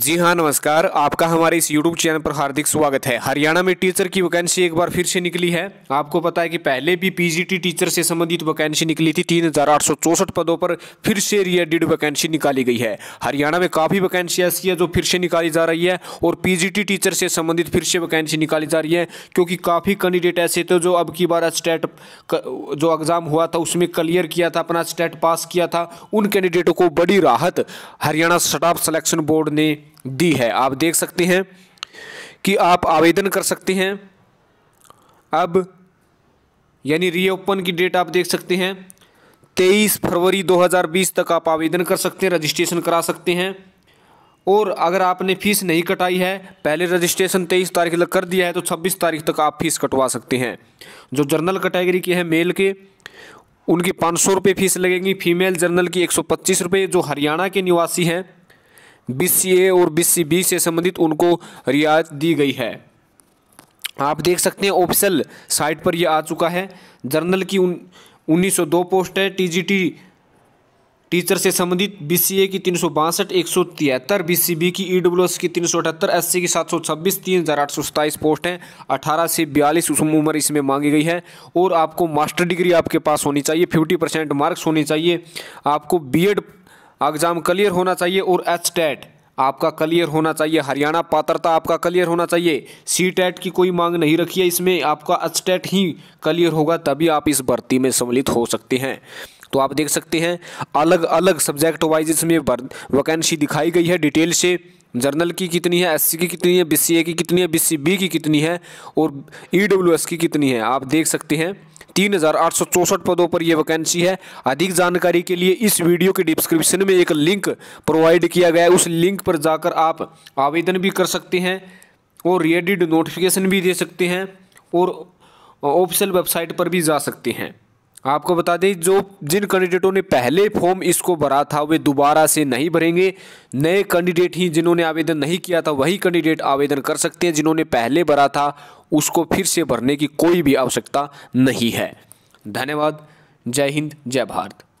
जी हाँ नमस्कार आपका हमारे इस YouTube चैनल पर हार्दिक स्वागत है हरियाणा में टीचर की वैकेंसी एक बार फिर से निकली है आपको पता है कि पहले भी पीजीटी टीचर से संबंधित वैकेंसी निकली थी तीन पदों पर फिर से रीएडिड वैकेंसी निकाली गई है हरियाणा में काफ़ी वैकेंसी ऐसी है जो फिर से निकाली जा रही है और पी टीचर से संबंधित फिर से वैकेंसी निकाली जा रही है क्योंकि काफ़ी कैंडिडेट ऐसे थे जो अब की बार स्टेट जो एग्ज़ाम हुआ था उसमें क्लियर किया था अपना स्टेट पास किया था उन कैंडिडेटों को बड़ी राहत हरियाणा स्टाफ सलेक्शन बोर्ड ने दी है आप देख सकते हैं कि आप आवेदन कर सकते हैं अब यानी रीओपन की डेट आप देख सकते हैं तेईस फरवरी 2020 तक आप आवेदन कर सकते हैं रजिस्ट्रेशन करा सकते हैं और अगर आपने फ़ीस नहीं कटाई है पहले रजिस्ट्रेशन तेईस तारीख तक कर दिया है तो छब्बीस तारीख तक आप फीस कटवा सकते हैं जो जर्नल कैटेगरी के हैं मेल के उनकी पाँच सौ फीस लगेगी फीमेल जर्नल की एक सौ पच्चीस जो हरियाणा के निवासी हैं बी और बी बी से संबंधित उनको रियायत दी गई है आप देख सकते हैं ऑफिशियल साइट पर यह आ चुका है जर्नल की उन 1902 पोस्ट है टीजीटी टीचर से संबंधित बीसीए की तीन सौ बासठ एक सौ तिहत्तर बीसीबी की ईडब्ल्यूएस की तीन सौ अठहत्तर एससी की सात सौ छब्बीस तीन हज़ार आठ सौ सत्ताईस पोस्ट हैं अठारह से बयालीस उम्र इसमें मांगी गई है और आपको मास्टर डिग्री आपके पास होनी चाहिए फिफ्टी परसेंट मार्क्स होनी चाहिए आपको बीएड एग्ज़ाम क्लियर होना चाहिए और एच टेट आपका क्लियर होना चाहिए हरियाणा पात्रता आपका क्लियर होना चाहिए सी टेट की कोई मांग नहीं रखी है इसमें आपका एच टेट ही क्लियर होगा तभी आप इस भर्ती में सम्मिलित हो सकते हैं तो आप देख सकते हैं अलग अलग सब्जेक्ट वाइज इसमें वैकेंसी दिखाई गई है डिटेल से जर्नल की कितनी है एससी की कितनी है बीसीए की कितनी है बीसीबी की कितनी है और ईडब्ल्यूएस की कितनी है आप देख सकते हैं तीन हज़ार आठ सौ चौंसठ पदों पर यह वैकेंसी है अधिक जानकारी के लिए इस वीडियो के डिस्क्रिप्शन में एक लिंक प्रोवाइड किया गया है उस लिंक पर जाकर आप आवेदन भी कर सकते हैं और रेडिड नोटिफिकेशन भी दे सकते हैं और ऑफिशियल वेबसाइट पर भी जा सकते हैं आपको बता दें जो जिन कैंडिडेटों ने पहले फॉर्म इसको भरा था वे दोबारा से नहीं भरेंगे नए कैंडिडेट ही जिन्होंने आवेदन नहीं किया था वही कैंडिडेट आवेदन कर सकते हैं जिन्होंने पहले भरा था उसको फिर से भरने की कोई भी आवश्यकता नहीं है धन्यवाद जय हिंद जय भारत